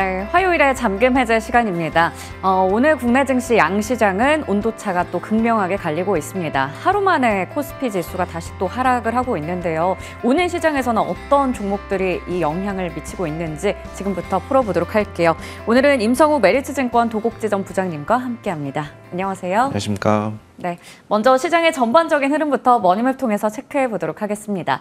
네, 화요일에 잠금 해제 시간입니다. 어, 오늘 국내 증시 양시장은 온도차가 또 극명하게 갈리고 있습니다. 하루 만에 코스피 지수가 다시 또 하락을 하고 있는데요. 오늘 시장에서는 어떤 종목들이 이 영향을 미치고 있는지 지금부터 풀어보도록 할게요. 오늘은 임성우 메리츠증권 도곡지점 부장님과 함께합니다. 안녕하세요. 안녕하십니까. 네, 먼저 시장의 전반적인 흐름부터 머니맵 통해서 체크해 보도록 하겠습니다.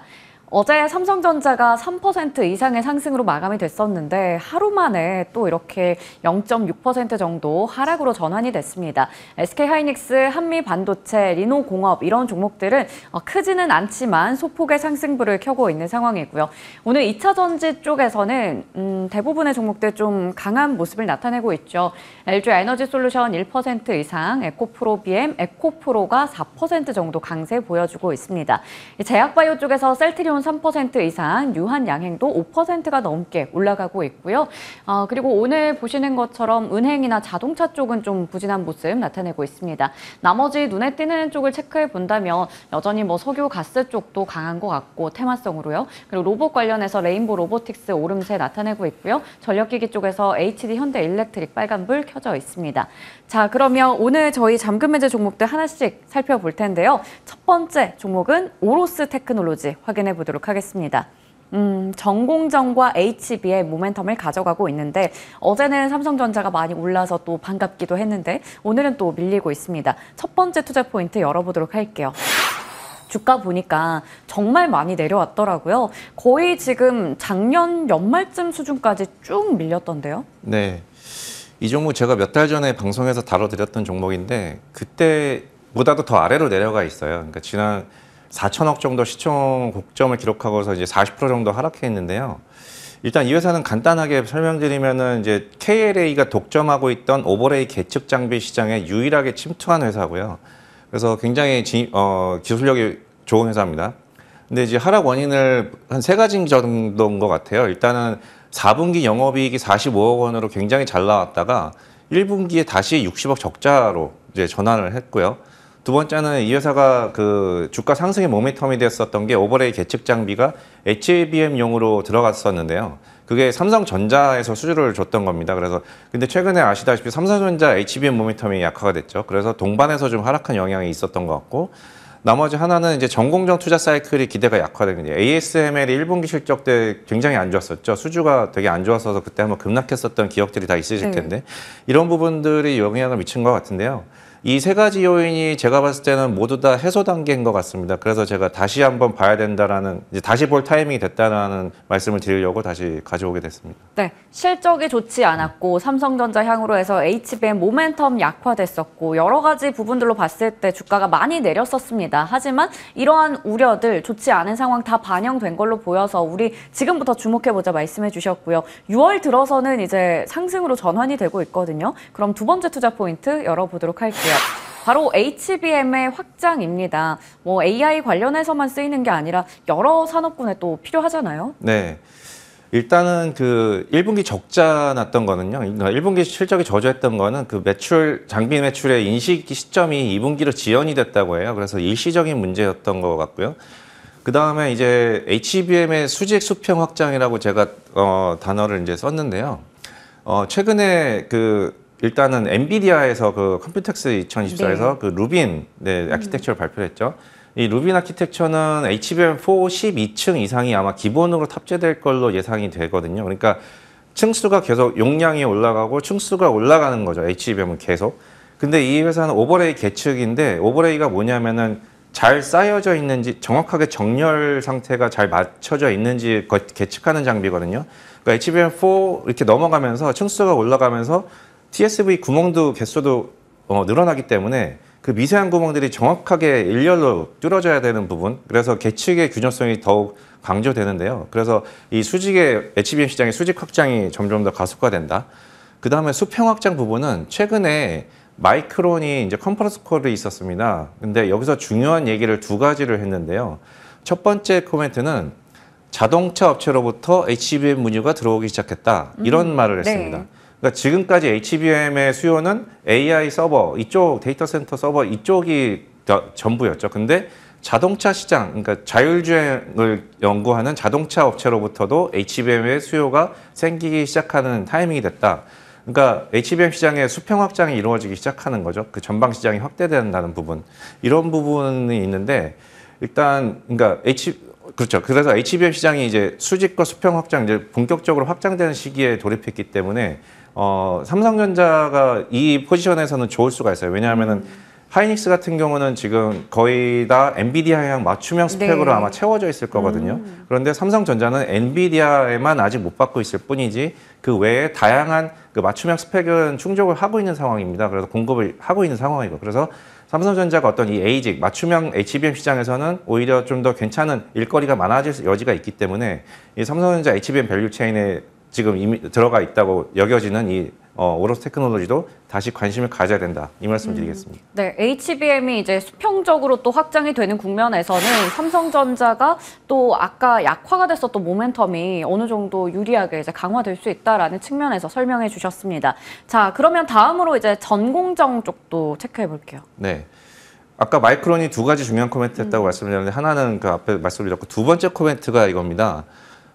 어제 삼성전자가 3% 이상의 상승으로 마감이 됐었는데 하루 만에 또 이렇게 0.6% 정도 하락으로 전환이 됐습니다. SK하이닉스, 한미반도체, 리노공업 이런 종목들은 어, 크지는 않지만 소폭의 상승부를 켜고 있는 상황이고요. 오늘 2차전지 쪽에서는 음, 대부분의 종목들 좀 강한 모습을 나타내고 있죠. LG에너지솔루션 1% 이상, 에코프로비엠, 에코프로가 4% 정도 강세 보여주고 있습니다. 제약바이오 쪽에서 셀트리온 3.3% 이상, 유한 양행도 5%가 넘게 올라가고 있고요. 어, 그리고 오늘 보시는 것처럼 은행이나 자동차 쪽은 좀 부진한 모습 나타내고 있습니다. 나머지 눈에 띄는 쪽을 체크해 본다면 여전히 뭐 석유, 가스 쪽도 강한 것 같고 테마성으로요. 그리고 로봇 관련해서 레인보 로보틱스 오름세 나타내고 있고요. 전력기기 쪽에서 HD 현대 일렉트릭 빨간불 켜져 있습니다. 자, 그러면 오늘 저희 잠금 매제 종목들 하나씩 살펴볼 텐데요. 첫 번째 종목은 오로스 테크놀로지 확인해 보도록 하겠습니다. 음, 전공정과 HB의 모멘텀을 가져가고 있는데 어제는 삼성전자가 많이 올라서 또 반갑기도 했는데 오늘은 또 밀리고 있습니다. 첫 번째 투자 포인트 열어보도록 할게요. 주가 보니까 정말 많이 내려왔더라고요. 거의 지금 작년 연말쯤 수준까지 쭉 밀렸던데요. 네. 이 종목 제가 몇 달 전에 방송에서 다뤄드렸던 종목인데 그때보다도 더 아래로 내려가 있어요. 그러니까 지난 4천억 정도 시청 고점을 기록하고서 이제 40% 정도 하락해있는데요 일단 이 회사는 간단하게 설명드리면은 이제 KLA가 독점하고 있던 오버레이 계측 장비 시장에 유일하게 침투한 회사고요. 그래서 굉장히 지, 어, 기술력이 좋은 회사입니다. 근데 이제 하락 원인을 한 세 가지 정도인 것 같아요. 일단은 4분기 영업이익이 45억 원으로 굉장히 잘 나왔다가 1분기에 다시 60억 적자로 이제 전환을 했고요. 두 번째는 이 회사가 그 주가 상승의 모멘텀이 됐었던 게 오버레이 계측 장비가 HBM용으로 들어갔었는데요. 그게 삼성전자에서 수주를 줬던 겁니다. 그래서 근데 최근에 아시다시피 삼성전자 HBM 모멘텀이 약화가 됐죠. 그래서 동반에서 좀 하락한 영향이 있었던 것 같고 나머지 하나는 이제 전공정 투자 사이클이 기대가 약화됩니다. ASML이 1분기 실적 때 굉장히 안 좋았었죠. 수주가 되게 안 좋았어서 그때 한번 급락했었던 기억들이 다 있으실 네. 텐데 네. 이런 부분들이 영향을 미친 것 같은데요. 이세 가지 요인이 제가 봤을 때는 모두 다 해소 단계인 것 같습니다. 그래서 제가 다시 한번 봐야 된다라는 이제 다시 볼 타이밍이 됐다라는 말씀을 드리려고 다시 가져오게 됐습니다. 네, 실적이 좋지 않았고 삼성전자 향으로 해서 HBM 모멘텀 약화됐었고 여러 가지 부분들로 봤을 때 주가가 많이 내렸었습니다. 하지만 이러한 우려들 좋지 않은 상황 다 반영된 걸로 보여서 우리 지금부터 주목해 보자 말씀해 주셨고요. 6월 들어서는 이제 상승으로 전환이 되고 있거든요. 그럼 두 번째 투자 포인트 열어보도록 할게요. 기업. 네. 바로 HBM의 확장입니다. 뭐 AI 관련해서만 쓰이는 게 아니라 여러 산업군에 또 필요하잖아요. 네. 일단은 그 1분기 적자 났던 거는요. 1분기 그러니까 실적이 저조했던 거는 그 매출 장비 매출의 인식 시점이 2분기로 지연이 됐다고 해요. 그래서 일시적인 문제였던 것 같고요. 그 다음에 이제 HBM의 수직 수평 확장이라고 제가 어, 단어를 이제 썼는데요. 어, 최근에 그 일단은 엔비디아에서 그 컴퓨텍스 2024에서 네. 그 루빈 네, 음. 아키텍처를 발표했죠. 이 루빈 아키텍처는 HBM4 12층 이상이 아마 기본으로 탑재될 걸로 예상이 되거든요. 그러니까 층수가 계속 용량이 올라가고 층수가 올라가는 거죠. HBM은 계속. 근데 이 회사는 오버레이 계측인데 오버레이가 뭐냐면은 잘 쌓여져 있는지 정확하게 정렬 상태가 잘 맞춰져 있는지 계측하는 장비거든요. 그러니까 HBM4 이렇게 넘어가면서 층수가 올라가면서 TSV 구멍도 개수도 어, 늘어나기 때문에 그 미세한 구멍들이 정확하게 일렬로 뚫어져야 되는 부분 그래서 계측의 균열성이 더욱 강조되는데요. 그래서 이 수직의 HBM 시장의 수직 확장이 점점 더 가속화된다. 그 다음에 수평 확장 부분은 최근에 마이크론이 이제 컨퍼런스 콜이 있었습니다. 근데 여기서 중요한 얘기를 두 가지를 했는데요. 첫 번째 코멘트는 자동차 업체로부터 HBM 문유가 들어오기 시작했다. 이런 음, 말을 네. 했습니다. 네. 그러니까 지금까지 HBM의 수요는 AI 서버 이쪽 데이터 센터 서버 이쪽이 전부였죠. 근데 자동차 시장, 그러니까 자율주행을 연구하는 자동차 업체로부터도 HBM의 수요가 생기기 시작하는 타이밍이 됐다. 그러니까 HBM 시장의 수평 확장이 이루어지기 시작하는 거죠. 그 전방 시장이 확대된다는 부분. 이런 부분이 있는데 일단 그러니까 H 그렇죠. 그래서 HBM 시장이 이제 수직과 수평 확장 이제 본격적으로 확장되는 시기에 돌입했기 때문에 어, 삼성전자가 이 포지션에서는 좋을 수가 있어요. 왜냐하면은 음. 하이닉스 같은 경우는 지금 거의 다엔비디아형 맞춤형 스펙으로 네. 아마 채워져 있을 거거든요. 음. 그런데 삼성전자는 엔비디아에만 아직 못 받고 있을 뿐이지 그 외에 다양한 그 맞춤형 스펙은 충족을 하고 있는 상황입니다. 그래서 공급을 하고 있는 상황이고 그래서 삼성전자가 어떤 이 에이직 맞춤형 HBM 시장에서는 오히려 좀 더 괜찮은 일거리가 많아질 여지가 있기 때문에 이 삼성전자 HBM 밸류 체인의 지금 이미 들어가 있다고 여겨지는 이 어, 오로스 테크놀로지도 다시 관심을 가져야 된다 이 말씀 음. 드리겠습니다. 음, 네, HBM이 이제 수평적으로 또 확장이 되는 국면에서는 삼성전자가 또 아까 약화가 됐었던 모멘텀이 어느 정도 유리하게 이제 강화될 수 있다라는 측면에서 설명해 주셨습니다. 자, 그러면 다음으로 이제 전공정 쪽도 체크해 볼게요. 네. 아까 마이크론이 두 가지 중요한 코멘트 했다고 음. 말씀드렸는데 하나는 그 앞에 말씀드렸고 두 번째 코멘트가 이겁니다.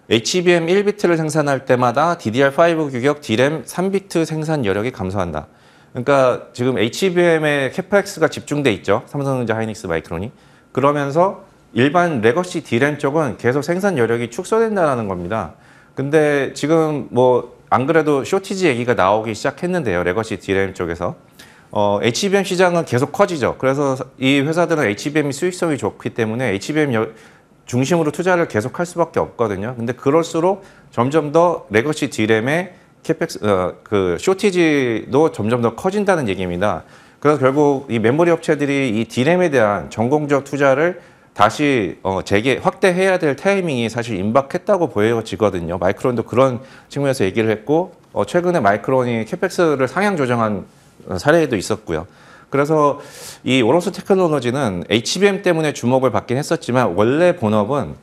HBM 1비트를 생산할 때마다 DDR5 규격 DRAM 3비트 생산 여력이 감소한다. 그러니까 지금 HBM의 캐파엑스가 집중돼 있죠. 삼성전자, 하이닉스, 마이크론이. 그러면서 일반 레거시 디램 쪽은 계속 생산 여력이 축소된다는 겁니다. 근데 지금 뭐 안 그래도 쇼티지 얘기가 나오기 시작했는데요. 레거시 디램 쪽에서. 어, HBM 시장은 계속 커지죠. 그래서 이 회사들은 HBM이 수익성이 좋기 때문에 HBM 중심으로 투자를 계속할 수밖에 없거든요. 근데 그럴수록 점점 더 레거시 디램의 캐펙스 어, 그 쇼티지도 점점 더 커진다는 얘기입니다. 그래서 결국 이 메모리 업체들이 이 디램에 대한 전공적 투자를 다시 어, 재개 확대해야 될 타이밍이 사실 임박했다고 보여지거든요. 마이크론도 그런 측면에서 얘기를 했고 어, 최근에 마이크론이 캐펙스를 상향 조정한 어, 사례도 있었고요. 그래서 이 오로스 테크놀로지는 HBM 때문에 주목을 받긴 했었지만 원래 본업은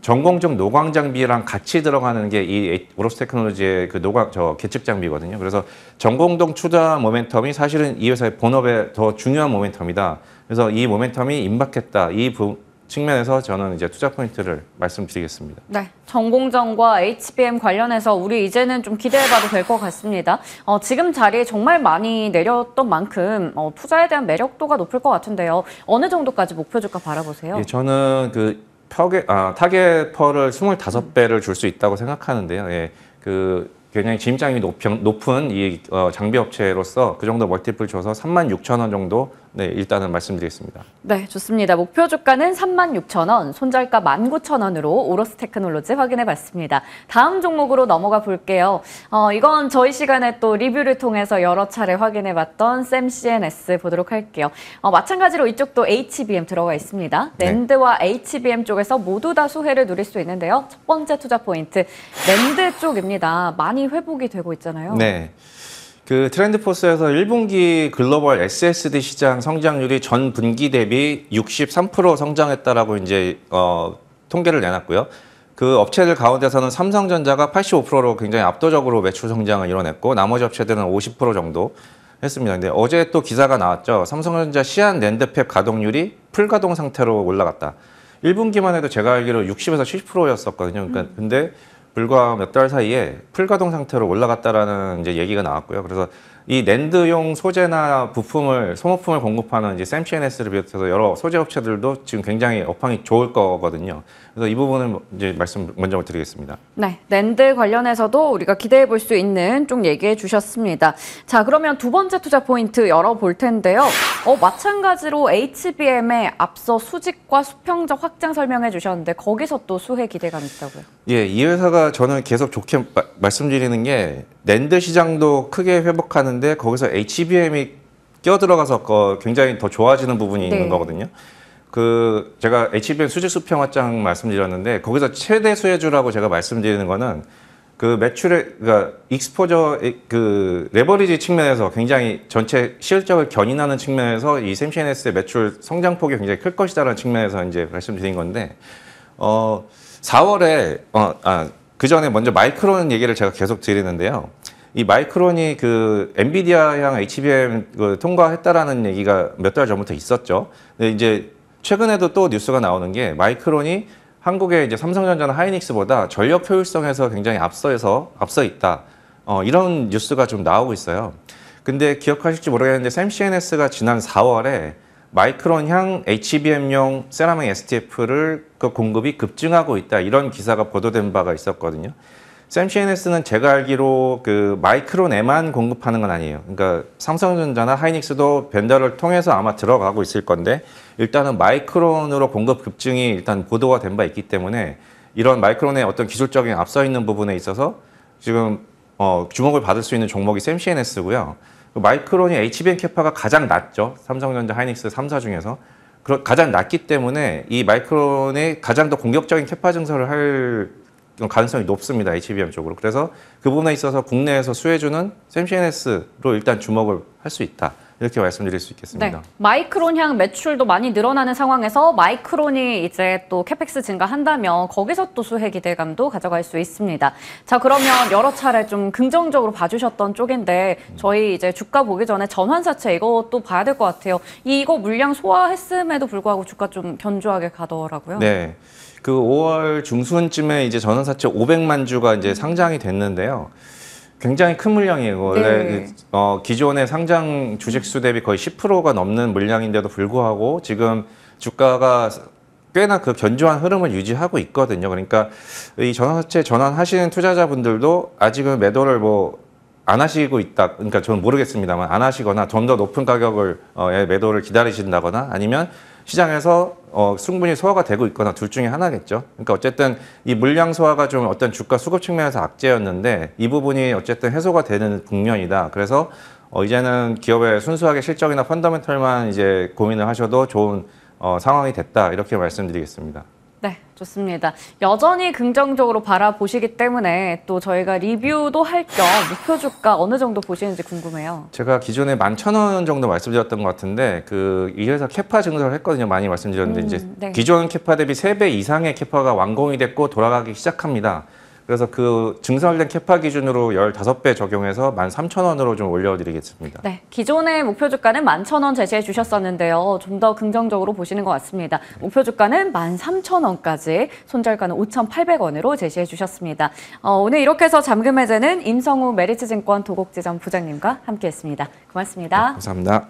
전공적 노광 장비랑 같이 들어가는 게 이 오로스 테크놀로지의 그 노광 저 계측 장비거든요. 그래서 전공동 투자 모멘텀이 사실은 이 회사의 본업의 더 중요한 모멘텀이다. 그래서 이 모멘텀이 임박했다. 이 부, 측면에서 저는 이제 투자 포인트를 말씀드리겠습니다. 네, 전공정과 HBM 관련해서 우리 이제는 좀 기대해봐도 될 것 같습니다. 어, 지금 자리에 정말 많이 내렸던 만큼 어, 투자에 대한 매력도가 높을 것 같은데요. 어느 정도까지 목표 주가 바라보세요? 예, 저는 그 펴게, 아, 타겟 펄을 25배를 음. 줄수 있다고 생각하는데요. 예, 그 굉장히 짐입장이 높은, 이 어, 장비 업체로서 그 정도 멀티플 줘서 3 6 0 0 0원 정도 네, 일단은 말씀드리겠습니다. 네, 좋습니다. 목표 주가는 36,000원, 손절가 19,000원으로 오로스 테크놀로지 확인해 봤습니다. 다음 종목으로 넘어가 볼게요. 어, 이건 저희 시간에 또 리뷰를 통해서 여러 차례 확인해 봤던 샘 CNS 보도록 할게요. 어, 마찬가지로 이쪽도 HBM 들어가 있습니다. 랜드와 네. HBM 쪽에서 모두 다 수혜를 누릴 수 있는데요. 첫 번째 투자 포인트, 랜드 쪽입니다. 많이 회복이 되고 있잖아요. 네. 그 트렌드포스에서 1분기 글로벌 SSD 시장 성장률이 전 분기 대비 63% 성장했다라고 이제 어, 통계를 내놨고요. 그 업체들 가운데서는 삼성전자가 85%로 굉장히 압도적으로 매출 성장을 이뤄냈고 나머지 업체들은 50% 정도 했습니다. 근데 어제 또 기사가 나왔죠. 삼성전자 시안 랜드팹 가동률이 풀가동 상태로 올라갔다. 1분기만 해도 제가 알기로 60에서 70%였었거든요. 그러니까 음. 근데 불과 몇 달 사이에 풀가동 상태로 올라갔다라는 이제 얘기가 나왔고요. 그래서 이 랜드용 소재나 부품을 소모품을 공급하는 이제 샘CNS를 비롯해서 여러 소재 업체들도 지금 굉장히 업황이 좋을 거거든요. 그래서 이 부분을 이제 말씀 먼저 드리겠습니다. 네, 랜드 관련해서도 우리가 기대해 볼 수 있는 좀 얘기해 주셨습니다. 자, 그러면 두 번째 투자 포인트 열어 볼 텐데요. 어, 마찬가지로 HBM에 앞서 수직과 수평적 확장 설명해 주셨는데 거기서 또 수혜 기대감 있다고요. 예, 이 회사가 저는 계속 좋게 마, 말씀드리는 게 낸드 시장도 크게 회복하는데 거기서 HBM이 끼어들어가서 거 굉장히 더 좋아지는 부분이 네. 있는 거거든요. 그 제가 HBM 수직 수평화장 말씀드렸는데 거기서 최대 수혜주라고 제가 말씀드리는 거는 그 매출의 그러니까 익스포저 그 레버리지 측면에서 굉장히 전체 실적을 견인하는 측면에서 이샘시 c 에스의 매출 성장폭이 굉장히 클 것이다라는 측면에서 이제 말씀드린 건데 어 4월에 어 아 그 전에 먼저 마이크론 얘기를 제가 계속 드리는데요. 이 마이크론이 그 엔비디아향 HBM 그 통과했다라는 얘기가 몇 달 전부터 있었죠. 근데 이제 최근에도 또 뉴스가 나오는 게 마이크론이 한국의 이제 삼성전자나 하이닉스보다 전력 효율성에서 굉장히 앞서서 앞서 있다. 어, 이런 뉴스가 좀 나오고 있어요. 근데 기억하실지 모르겠는데 샘CNS가 지난 4월에 마이크론향 HBM용 세라믹 STF를 그 공급이 급증하고 있다. 이런 기사가 보도된 바가 있었거든요. 샘CNS는 제가 알기로 그 마이크론에만 공급하는 건 아니에요. 그러니까 삼성전자나 하이닉스도 벤더를 통해서 아마 들어가고 있을 건데 일단은 마이크론으로 공급 급증이 일단 보도가 된 바 있기 때문에 이런 마이크론의 어떤 기술적인 앞서 있는 부분에 있어서 지금 어, 주목을 받을 수 있는 종목이 샘CNS고요. 그 마이크론이 HBM 캐파가 가장 낮죠. 삼성전자, 하이닉스 3사 중에서. 가장 낮기 때문에 이 마이크론이 가장 더 공격적인 캐파 증설을 할 가능성이 높습니다. HBM 쪽으로. 그래서 그 부분에 있어서 국내에서 수혜주는 샘 c n s 로 일단 주목을 할 수 있다. 이렇게 말씀드릴 수 있겠습니다. 네. 마이크론향 매출도 많이 늘어나는 상황에서 마이크론이 이제 또 캐펙스 증가한다면 거기서 또 수혜 기대감도 가져갈 수 있습니다. 자 그러면 여러 차례 좀 긍정적으로 봐주셨던 쪽인데 저희 이제 주가 보기 전에 전환사채 이것도 봐야 될 것 같아요. 이거 물량 소화했음에도 불구하고 주가 좀 견조하게 가더라고요. 네. 그 5월 중순쯤에 이제 전환사채 500만 주가 이제 상장이 됐는데요. 굉장히 큰 물량이에요. 원래 네. 어, 기존의 상장 주식 수 대비 거의 10%가 넘는 물량인데도 불구하고 지금 주가가 꽤나 그 견조한 흐름을 유지하고 있거든요. 그러니까 이 전환사채 전환하시는 투자자분들도 아직은 매도를 뭐 안 하시고 있다. 그러니까 저는 모르겠습니다만 안 하시거나 좀 더 높은 가격을 어, 예, 매도를 기다리신다거나 아니면 시장에서 어, 충분히 소화가 되고 있거나 둘 중에 하나겠죠. 그러니까 어쨌든 이 물량 소화가 좀 어떤 주가 수급 측면에서 악재였는데 이 부분이 어쨌든 해소가 되는 국면이다. 그래서 어, 이제는 기업의 순수하게 실적이나 펀더멘털만 이제 고민을 하셔도 좋은 어, 상황이 됐다. 이렇게 말씀드리겠습니다. 네, 좋습니다. 여전히 긍정적으로 바라보시기 때문에 또 저희가 리뷰도 할 겸 목표 주가 어느 정도 보시는지 궁금해요. 제가 기존에 만 천 원 정도 말씀드렸던 것 같은데 그이 회사 캐파 증설을 했거든요. 많이 말씀드렸는데 음, 이제 네. 기존 캐파 대비 세 배 이상의 캐파가 완공이 됐고 돌아가기 시작합니다. 그래서 그 증설된 캐파 기준으로 15배 적용해서 13,000원으로 좀 올려드리겠습니다. 네, 기존의 목표 주가는 11,000원 제시해 주셨었는데요. 좀 더 긍정적으로 보시는 것 같습니다. 목표 주가는 13,000원까지, 손절가는 5,800원으로 제시해 주셨습니다. 어, 오늘 이렇게 해서 잠금 해제는 임성우 메리츠증권 도곡지점 부장님과 함께했습니다. 고맙습니다. 네, 감사합니다.